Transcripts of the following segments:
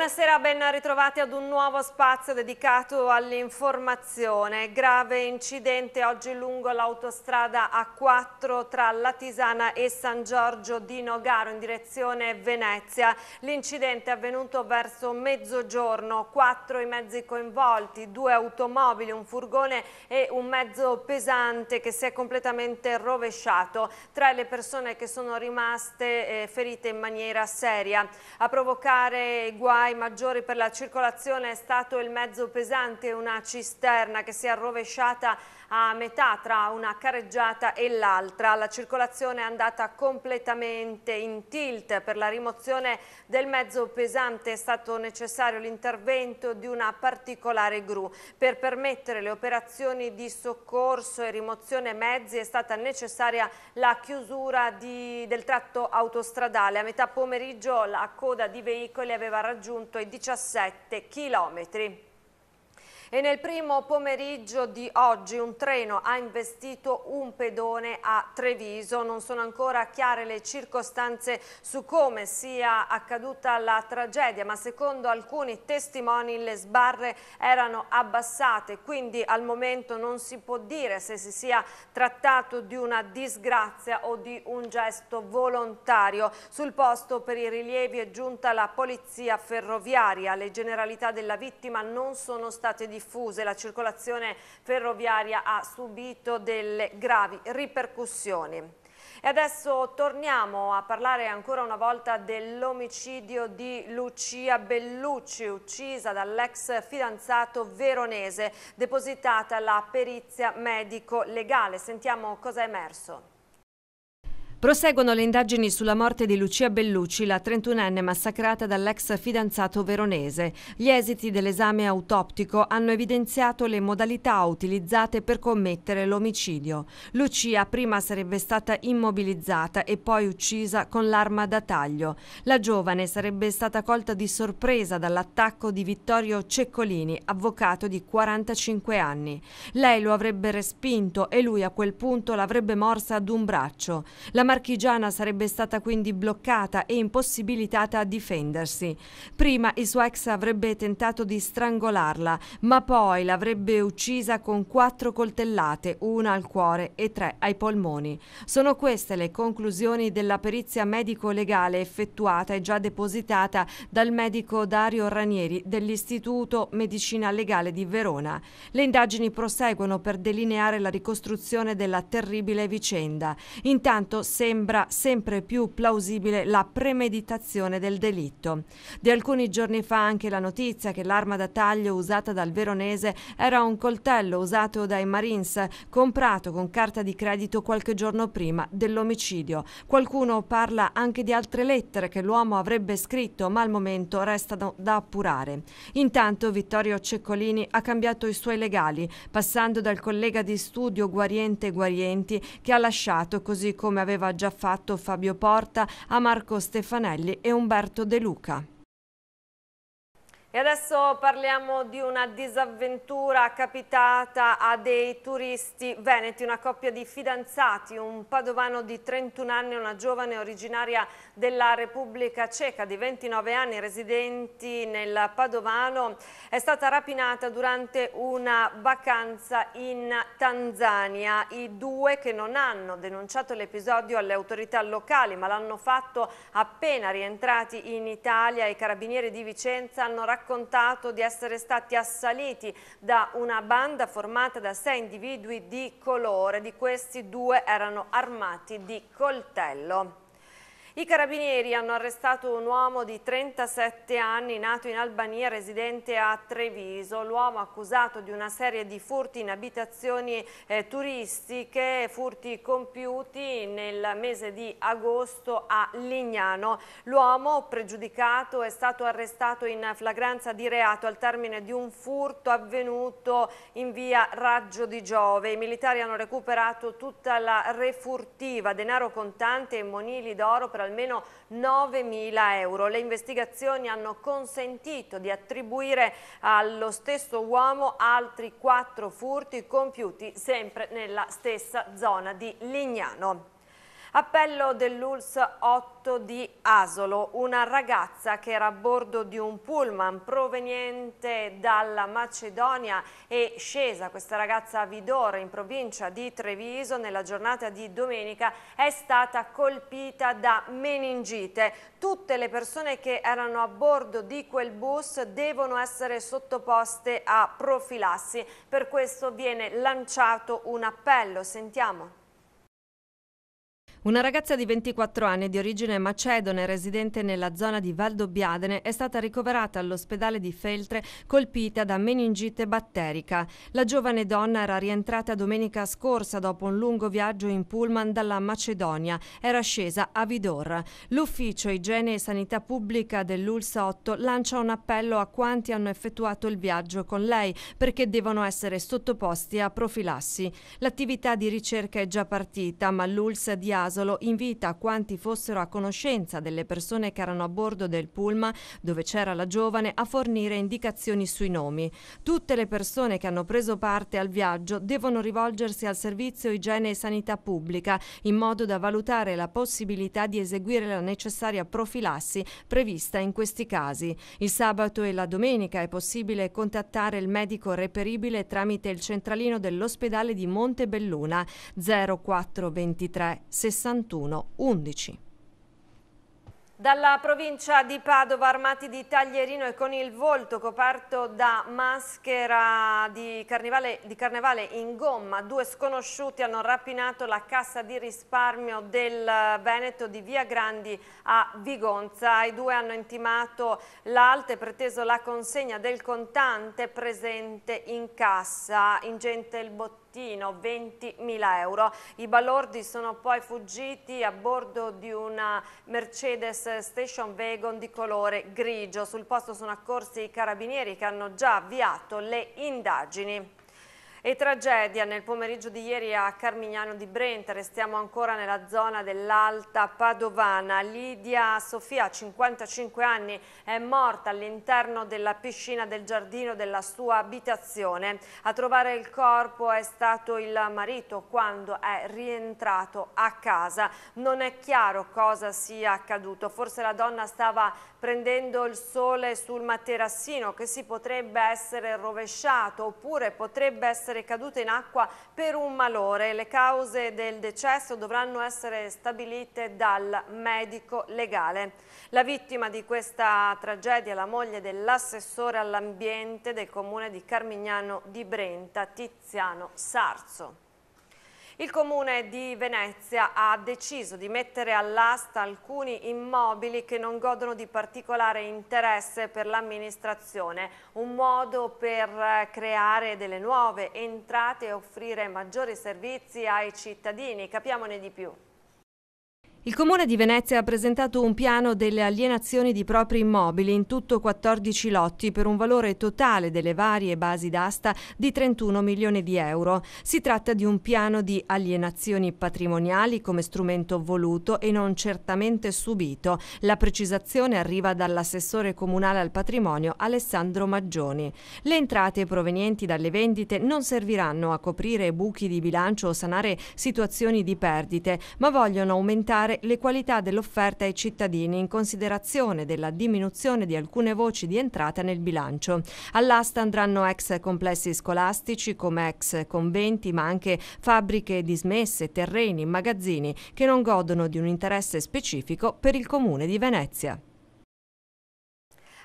Buonasera, ben ritrovati ad un nuovo spazio dedicato all'informazione. Grave incidente oggi lungo l'autostrada A4 tra la Tisana e San Giorgio di Nogaro in direzione Venezia. L'incidente è avvenuto verso mezzogiorno, quattro i mezzi coinvolti, due automobili, un furgone e un mezzo pesante che si è completamente rovesciato. Tre le persone che sono rimaste eh, ferite in maniera seria. A provocare guai guai maggiori per la circolazione è stato il mezzo pesante, una cisterna che si è rovesciata a metà tra una carreggiata e l'altra. La circolazione è andata completamente in tilt per la rimozione del mezzo pesante. È stato necessario l'intervento di una particolare gru. Per permettere le operazioni di soccorso e rimozione mezzi è stata necessaria la chiusura di, del tratto autostradale. A metà pomeriggio la coda di veicoli aveva raggiunto i 17 chilometri. E nel primo pomeriggio di oggi un treno ha investito un pedone a Treviso. Non sono ancora chiare le circostanze su come sia accaduta la tragedia, ma secondo alcuni testimoni le sbarre erano abbassate, quindi al momento non si può dire se si sia trattato di una disgrazia o di un gesto volontario. Sul posto per i rilievi è giunta la polizia ferroviaria. Le generalità della vittima non sono state diffuse diffuse, la circolazione ferroviaria ha subito delle gravi ripercussioni. E adesso torniamo a parlare ancora una volta dell'omicidio di Lucia Bellucci, uccisa dall'ex fidanzato veronese, depositata la perizia medico-legale. Sentiamo cosa è emerso. Proseguono le indagini sulla morte di Lucia Bellucci, la 31enne massacrata dall'ex fidanzato veronese. Gli esiti dell'esame autoptico hanno evidenziato le modalità utilizzate per commettere l'omicidio. Lucia prima sarebbe stata immobilizzata e poi uccisa con l'arma da taglio. La giovane sarebbe stata colta di sorpresa dall'attacco di Vittorio Ceccolini, avvocato di 45 anni. Lei lo avrebbe respinto e lui a quel punto l'avrebbe morsa ad un braccio. La marchigiana sarebbe stata quindi bloccata e impossibilitata a difendersi. Prima il suo ex avrebbe tentato di strangolarla, ma poi l'avrebbe uccisa con quattro coltellate, una al cuore e tre ai polmoni. Sono queste le conclusioni della perizia medico-legale effettuata e già depositata dal medico Dario Ranieri dell'Istituto Medicina Legale di Verona. Le indagini proseguono per delineare la ricostruzione della terribile vicenda. Intanto sembra sempre più plausibile la premeditazione del delitto. Di alcuni giorni fa anche la notizia che l'arma da taglio usata dal veronese era un coltello usato dai Marines, comprato con carta di credito qualche giorno prima dell'omicidio. Qualcuno parla anche di altre lettere che l'uomo avrebbe scritto, ma al momento restano da appurare. Intanto Vittorio Ceccolini ha cambiato i suoi legali, passando dal collega di studio Guariente Guarienti che ha lasciato, così come aveva ha già fatto Fabio Porta a Marco Stefanelli e Umberto De Luca. E adesso parliamo di una disavventura capitata a dei turisti veneti, una coppia di fidanzati, un padovano di 31 anni e una giovane originaria della Repubblica Ceca di 29 anni, residenti nel Padovano, è stata rapinata durante una vacanza in Tanzania. I due che non hanno denunciato l'episodio alle autorità locali ma l'hanno fatto appena rientrati in Italia, i carabinieri di Vicenza hanno raccontato raccontato di essere stati assaliti da una banda formata da sei individui di colore, di questi due erano armati di coltello. I carabinieri hanno arrestato un uomo di 37 anni nato in Albania residente a Treviso. L'uomo accusato di una serie di furti in abitazioni eh, turistiche, furti compiuti nel mese di agosto a Lignano. L'uomo pregiudicato è stato arrestato in flagranza di reato al termine di un furto avvenuto in via Raggio di Giove. I militari hanno recuperato tutta la refurtiva, denaro contante e monili d'oro per almeno 9.000 euro. Le investigazioni hanno consentito di attribuire allo stesso uomo altri quattro furti compiuti sempre nella stessa zona di Lignano. Appello dell'ULS 8 di Asolo, una ragazza che era a bordo di un pullman proveniente dalla Macedonia è scesa, questa ragazza a Vidore in provincia di Treviso nella giornata di domenica è stata colpita da meningite. Tutte le persone che erano a bordo di quel bus devono essere sottoposte a profilassi, per questo viene lanciato un appello, sentiamo. Una ragazza di 24 anni di origine macedone residente nella zona di Valdobbiadene è stata ricoverata all'ospedale di Feltre colpita da meningite batterica. La giovane donna era rientrata domenica scorsa dopo un lungo viaggio in pullman dalla Macedonia. Era scesa a Vidor. L'ufficio Igiene e Sanità Pubblica dell'Ulsa 8 lancia un appello a quanti hanno effettuato il viaggio con lei perché devono essere sottoposti a profilassi. L'attività di ricerca è già partita ma l'Ulsa di Aso Asolo invita quanti fossero a conoscenza delle persone che erano a bordo del Pulma dove c'era la giovane a fornire indicazioni sui nomi. Tutte le persone che hanno preso parte al viaggio devono rivolgersi al servizio igiene e sanità pubblica in modo da valutare la possibilità di eseguire la necessaria profilassi prevista in questi casi. Il sabato e la domenica è possibile contattare il medico reperibile tramite il centralino dell'ospedale di Montebelluna 0423 60 61 11. Dalla provincia di Padova armati di taglierino e con il volto coperto da maschera di carnevale, di carnevale, in gomma, due sconosciuti hanno rapinato la cassa di risparmio del Veneto di Via Grandi a Vigonza. I due hanno intimato l'alta e preteso la consegna del contante presente in cassa. Ingente il bottone mattino 20.000 euro. I balordi sono poi fuggiti a bordo di una Mercedes Station Wagon di colore grigio. Sul posto sono accorsi i carabinieri che hanno già avviato le indagini. E tragedia nel pomeriggio di ieri a Carmignano di Brenta, restiamo ancora nella zona dell'Alta Padovana. Lidia Sofia, 55 anni, è morta all'interno della piscina del giardino della sua abitazione. A trovare il corpo è stato il marito quando è rientrato a casa. Non è chiaro cosa sia accaduto, forse la donna stava prendendo il sole sul materassino che si potrebbe essere rovesciato oppure potrebbe essere caduto in acqua per un malore. Le cause del decesso dovranno essere stabilite dal medico legale. La vittima di questa tragedia è la moglie dell'assessore all'ambiente del comune di Carmignano di Brenta, Tiziano Sarzo. Il Comune di Venezia ha deciso di mettere all'asta alcuni immobili che non godono di particolare interesse per l'amministrazione, un modo per eh, creare delle nuove entrate e offrire maggiori servizi ai cittadini. Capiamone di più. Il Comune di Venezia ha presentato un piano delle alienazioni di propri immobili in tutto 14 lotti per un valore totale delle varie basi d'asta di 31 milioni di euro. Si tratta di un piano di alienazioni patrimoniali come strumento voluto e non certamente subito. La precisazione arriva dall'assessore comunale al patrimonio Alessandro Maggioni. Le entrate provenienti dalle vendite non serviranno a coprire buchi di bilancio o sanare situazioni di perdite, ma vogliono aumentare migliorare le qualità dell'offerta ai cittadini in considerazione della diminuzione di alcune voci di entrata nel bilancio. All'asta andranno ex complessi scolastici come ex conventi, ma anche fabbriche dismesse, terreni, magazzini che non godono di un interesse specifico per il comune di Venezia.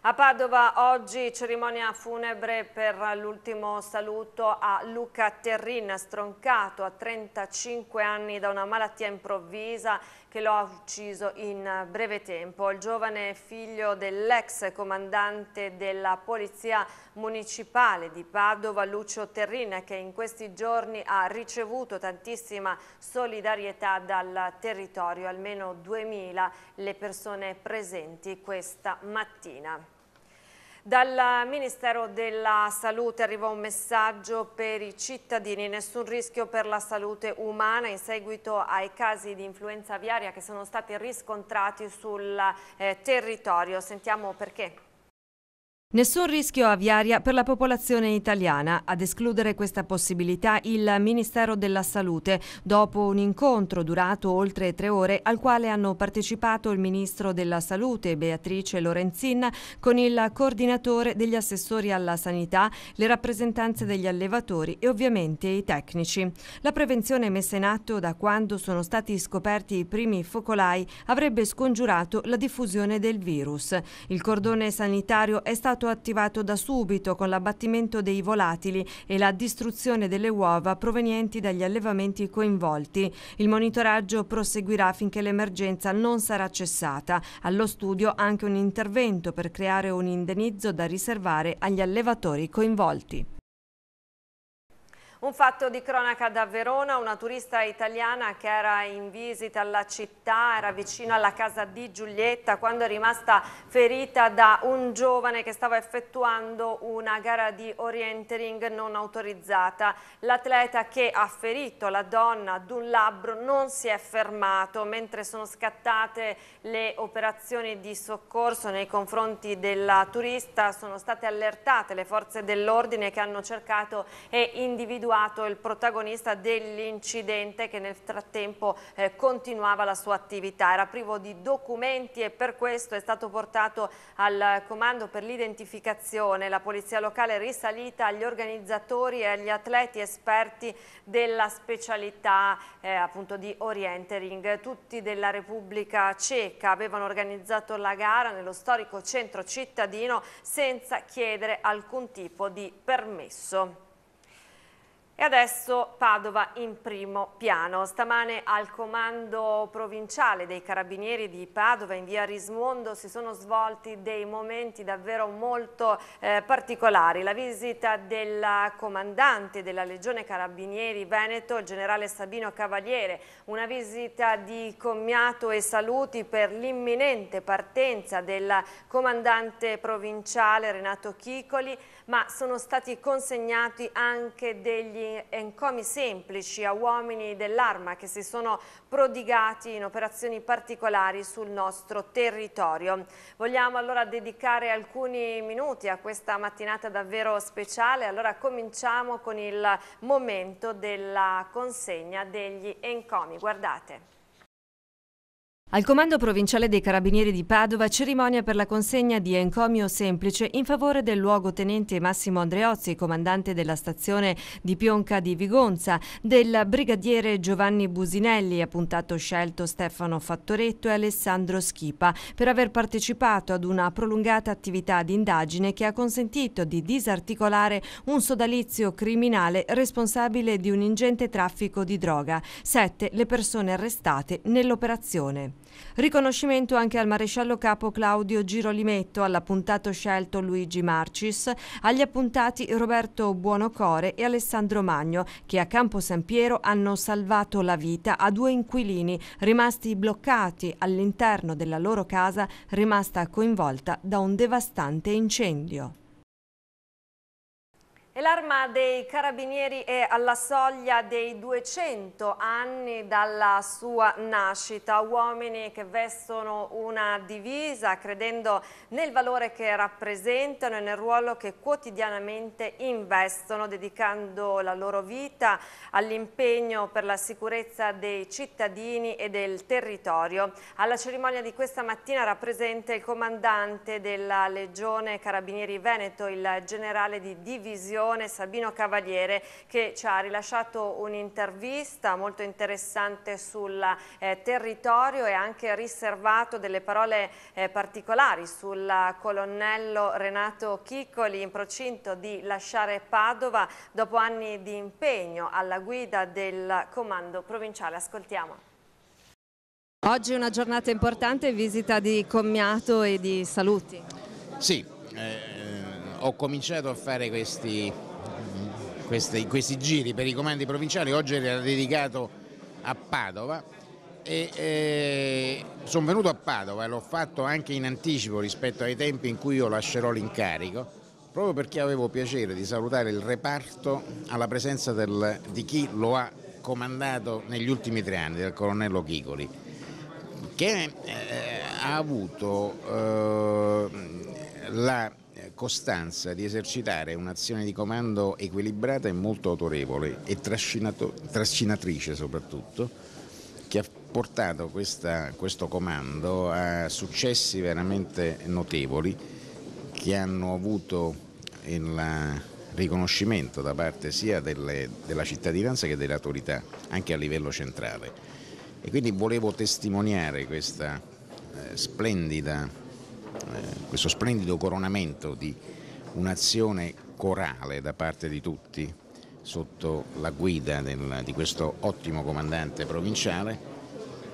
A Padova oggi cerimonia funebre per l'ultimo saluto a Luca Terrin, stroncato a 35 anni da una malattia improvvisa che lo ha ucciso in eh, breve tempo. Il giovane figlio dell'ex comandante della Polizia Municipale di Padova, Lucio Terrina, che in questi giorni ha ricevuto tantissima solidarietà dal territorio, almeno 2000 le persone presenti questa mattina. Dal Ministero della Salute arriva un messaggio per i cittadini, nessun rischio per la salute umana in seguito ai casi di influenza aviaria che sono stati riscontrati sul eh, territorio. Sentiamo perché. Nessun rischio aviaria per la popolazione italiana, ad escludere questa possibilità il Ministero della Salute, dopo un incontro durato oltre tre ore al quale hanno partecipato il Ministro della Salute Beatrice Lorenzin con il coordinatore degli assessori alla sanità, le rappresentanze degli allevatori e ovviamente i tecnici. La prevenzione messa in atto da quando sono stati scoperti i primi focolai avrebbe scongiurato la diffusione del virus. Il cordone sanitario è stato stato attivato da subito con l'abbattimento dei volatili e la distruzione delle uova provenienti dagli allevamenti coinvolti. Il monitoraggio proseguirà finché l'emergenza non sarà cessata. Allo studio anche un intervento per creare un indennizzo da riservare agli allevatori coinvolti. Un fatto di cronaca da Verona, una turista italiana che era in visita alla città, era vicino alla casa di Giulietta quando è rimasta ferita da un giovane che stava effettuando una gara di orientering non autorizzata. L'atleta che ha ferito la donna ad un labbro non si è fermato mentre sono scattate le operazioni di soccorso nei confronti della turista. Sono state allertate le forze dell'ordine che hanno cercato e individuato individuato il protagonista dell'incidente che nel frattempo eh, continuava la sua attività. Era privo di documenti e per questo è stato portato al comando per l'identificazione. La polizia locale è risalita agli organizzatori e agli atleti esperti della specialità eh, appunto di orientering. Tutti della Repubblica Ceca avevano organizzato la gara nello storico centro cittadino senza chiedere alcun tipo di permesso. E adesso Padova in primo piano. Stamane al comando provinciale dei carabinieri di Padova in via Rismondo si sono svolti dei momenti davvero molto eh, particolari. La visita del comandante della Legione Carabinieri Veneto, il generale Sabino Cavaliere, una visita di commiato e saluti per l'imminente partenza del comandante provinciale Renato Chicoli, ma sono stati consegnati anche degli encomi semplici a uomini dell'arma che si sono prodigati in operazioni particolari sul nostro territorio. Vogliamo allora dedicare alcuni minuti a questa mattinata davvero speciale, allora cominciamo con il momento della consegna degli encomi. Guardate. Al Comando Provinciale dei Carabinieri di Padova cerimonia per la consegna di encomio semplice in favore del luogotenente Massimo Andreozzi, comandante della stazione di Pionca di Vigonza, del brigadiere Giovanni Businelli, appuntato scelto Stefano Fattoretto e Alessandro Schipa, per aver partecipato ad una prolungata attività di indagine che ha consentito di disarticolare un sodalizio criminale responsabile di un ingente traffico di droga. Sette le persone arrestate nell'operazione. Riconoscimento anche al maresciallo capo Claudio Girolimetto, all'appuntato scelto Luigi Marcis, agli appuntati Roberto Buonocore e Alessandro Magno, che a Campo San Piero hanno salvato la vita a due inquilini rimasti bloccati all'interno della loro casa rimasta coinvolta da un devastante incendio l'arma dei carabinieri è alla soglia dei 200 anni dalla sua nascita. Uomini che vestono una divisa credendo nel valore che rappresentano e nel ruolo che quotidianamente investono, dedicando la loro vita all'impegno per la sicurezza dei cittadini e del territorio. Alla cerimonia di questa mattina era presente il comandante della Legione Carabinieri Veneto, il generale di divisione Leone, Sabino Cavaliere che ci ha rilasciato un'intervista molto interessante sul eh, territorio e anche riservato delle parole eh, particolari sul colonnello Renato Chiccoli in procinto di lasciare Padova dopo anni di impegno alla guida del comando provinciale. Ascoltiamo. Oggi è una giornata importante, visita di commiato e di saluti. Sì, eh, ho cominciato a fare questi, questi, questi, giri per i comandi provinciali, oggi era dedicato a Padova e eh, sono venuto a Padova e l'ho fatto anche in anticipo rispetto ai tempi in cui io lascerò l'incarico, proprio perché avevo piacere di salutare il reparto alla presenza del, di chi lo ha comandato negli ultimi tre anni, del colonnello Chicoli, che eh, ha avuto eh, la costanza di esercitare un'azione di comando equilibrata e molto autorevole e trascinatrice soprattutto, che ha portato questa, questo comando a successi veramente notevoli che hanno avuto il riconoscimento da parte sia delle, della cittadinanza che delle autorità, anche a livello centrale. E quindi volevo testimoniare questa eh, splendida eh, questo splendido coronamento di un'azione corale da parte di tutti sotto la guida del, di questo ottimo comandante provinciale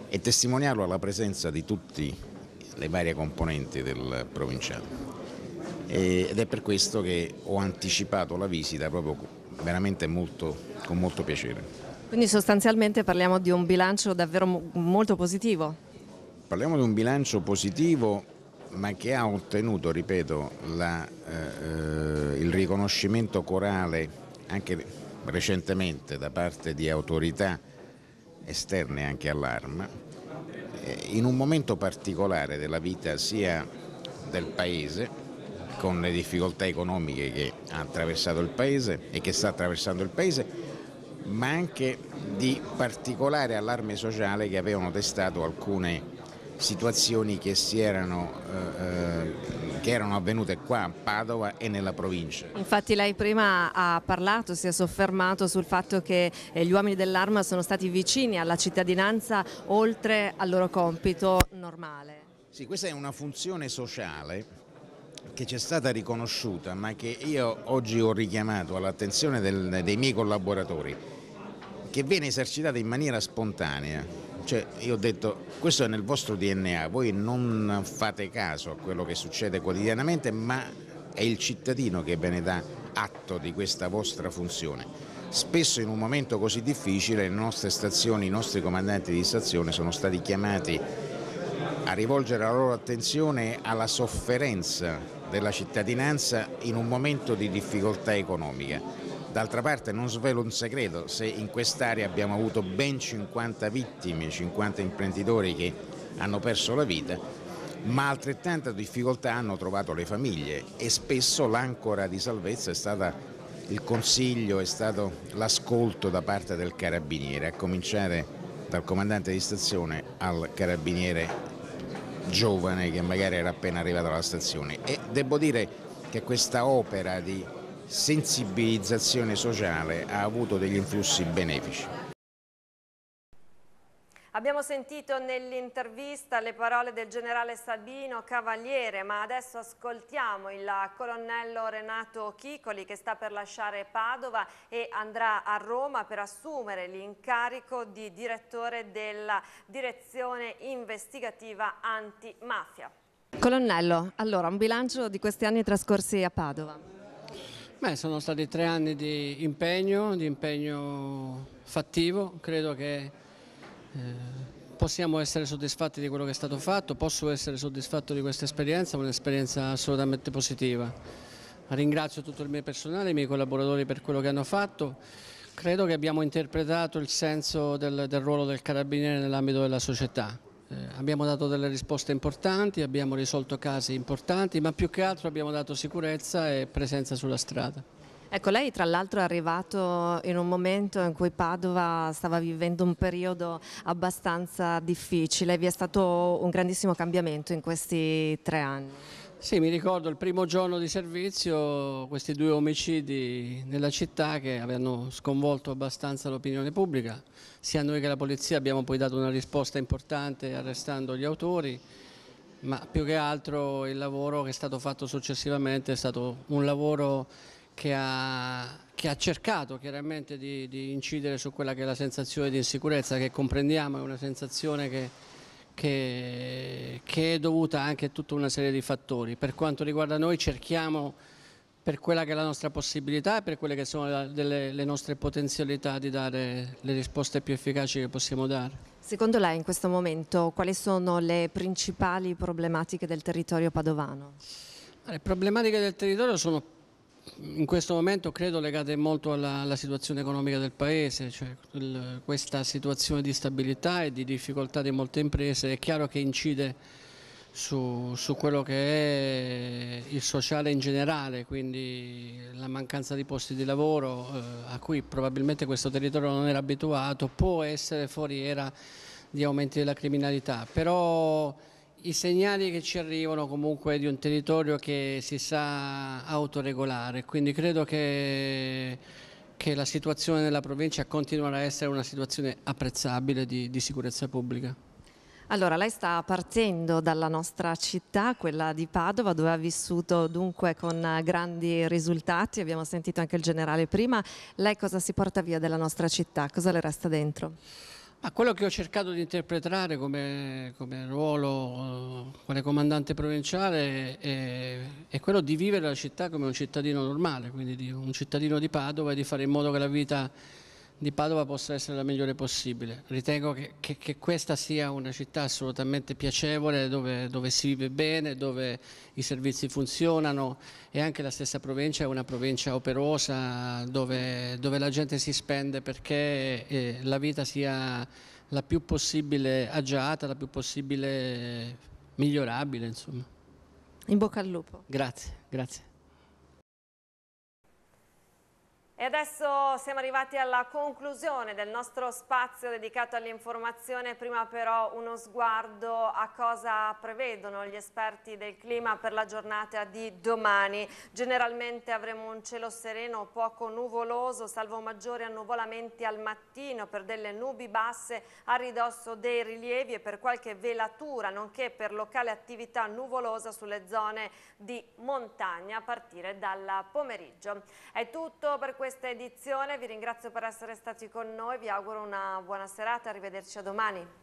e testimoniarlo alla presenza di tutte le varie componenti del provinciale. Ed è per questo che ho anticipato la visita proprio veramente molto, con molto piacere. Quindi sostanzialmente parliamo di un bilancio davvero molto positivo? Parliamo di un bilancio positivo ma che ha ottenuto, ripeto, la, eh, eh, il riconoscimento corale anche recentemente da parte di autorità esterne anche all'Arma, eh, in un momento particolare della vita sia del Paese, con le difficoltà economiche che ha attraversato il Paese e che sta attraversando il Paese, ma anche di particolare allarme sociale che avevano testato alcune situazioni che, erano, eh, eh, che erano avvenute qua a Padova e nella provincia. Infatti lei prima ha parlato, si è soffermato sul fatto che eh, gli uomini dell'arma sono stati vicini alla cittadinanza oltre al loro compito normale. Sì, questa è una funzione sociale che ci è stata riconosciuta ma che io oggi ho richiamato all'attenzione dei miei collaboratori che viene esercitata in maniera spontanea cioè, io ho detto, questo è nel vostro DNA, voi non fate caso a quello che succede quotidianamente, ma è il cittadino che ve ne dà atto di questa vostra funzione. Spesso in un momento così difficile le nostre stazioni, i nostri comandanti di stazione sono stati chiamati a rivolgere la loro attenzione alla sofferenza della cittadinanza in un momento di difficoltà economica D'altra parte non svelo un segreto, se in quest'area abbiamo avuto ben 50 vittime, 50 imprenditori che hanno perso la vita, ma altrettanta difficoltà hanno trovato le famiglie e spesso l'ancora di salvezza è stata il consiglio, è stato l'ascolto da parte del carabiniere, a cominciare dal comandante di stazione al carabiniere giovane che magari era appena arrivato alla stazione e devo dire che questa opera di sensibilizzazione sociale ha avuto degli influssi benefici. Abbiamo sentito nell'intervista le parole del generale Sabino Cavaliere, ma adesso ascoltiamo il colonnello Renato Chicoli che sta per lasciare Padova e andrà a Roma per assumere l'incarico di direttore della direzione investigativa antimafia. Colonnello, allora un bilancio di questi anni trascorsi a Padova. Beh, sono stati tre anni di impegno, di impegno fattivo, credo che eh, possiamo essere soddisfatti di quello che è stato fatto, posso essere soddisfatto di questa esperienza, un'esperienza assolutamente positiva. Ringrazio tutto il mio personale, i miei collaboratori per quello che hanno fatto, credo che abbiamo interpretato il senso del, del ruolo del carabiniere nell'ambito della società. Eh, abbiamo dato delle risposte importanti, abbiamo risolto casi importanti, ma più che altro abbiamo dato sicurezza e presenza sulla strada. Ecco, lei tra l'altro è arrivato in un momento in cui Padova stava vivendo un periodo abbastanza difficile, vi è stato un grandissimo cambiamento in questi tre anni. Sì, mi ricordo il primo giorno di servizio questi due omicidi nella città che avevano sconvolto abbastanza l'opinione pubblica, sia noi che la polizia abbiamo poi dato una risposta importante arrestando gli autori, ma più che altro il lavoro che è stato fatto successivamente è stato un lavoro che ha, che ha cercato chiaramente di, di incidere su quella che è la sensazione di insicurezza che comprendiamo, è una sensazione che che, che, è dovuta anche a tutta una serie di fattori. Per quanto riguarda noi cerchiamo per quella che è la nostra possibilità e per quelle che sono la, delle, le nostre potenzialità di dare le risposte più efficaci che possiamo dare. Secondo lei in questo momento quali sono le principali problematiche del territorio padovano? Le problematiche del territorio sono in questo momento credo legate molto alla, alla situazione economica del Paese, cioè il, questa situazione di stabilità e di difficoltà di molte imprese è chiaro che incide su, su, quello che è il sociale in generale, quindi la mancanza di posti di lavoro eh, a cui probabilmente questo territorio non era abituato, può essere foriera di aumenti della criminalità, però i segnali che ci arrivano comunque di un territorio che si sa autoregolare, quindi credo che, che la situazione della provincia continuerà a essere una situazione apprezzabile di, di sicurezza pubblica. Allora, lei sta partendo dalla nostra città, quella di Padova, dove ha vissuto dunque con eh, grandi risultati, abbiamo sentito anche il generale prima. Lei cosa si porta via della nostra città? Cosa le resta dentro? Ma quello che ho cercato di interpretare come, come ruolo, come comandante provinciale, è, è, quello di vivere la città come un cittadino normale, quindi di un cittadino di Padova e di fare in modo che la vita di Padova possa essere la migliore possibile. Ritengo che, che, che questa sia una città assolutamente piacevole, dove, dove, si vive bene, dove i servizi funzionano e anche la stessa provincia è una provincia operosa, dove, dove la gente si spende perché eh, la vita sia la più possibile agiata, la più possibile migliorabile. Insomma. In bocca al lupo. Grazie, grazie. E adesso siamo arrivati alla conclusione del nostro spazio dedicato all'informazione, prima però uno sguardo a cosa prevedono gli esperti del clima per la giornata di domani. Generalmente avremo un cielo sereno, poco nuvoloso, salvo maggiori annuvolamenti al mattino per delle nubi basse a ridosso dei rilievi e per qualche velatura, nonché per locale attività nuvolosa sulle zone di montagna a partire dal pomeriggio. È tutto per questo questa edizione, vi ringrazio per essere stati con noi, vi auguro una buona serata, arrivederci a domani.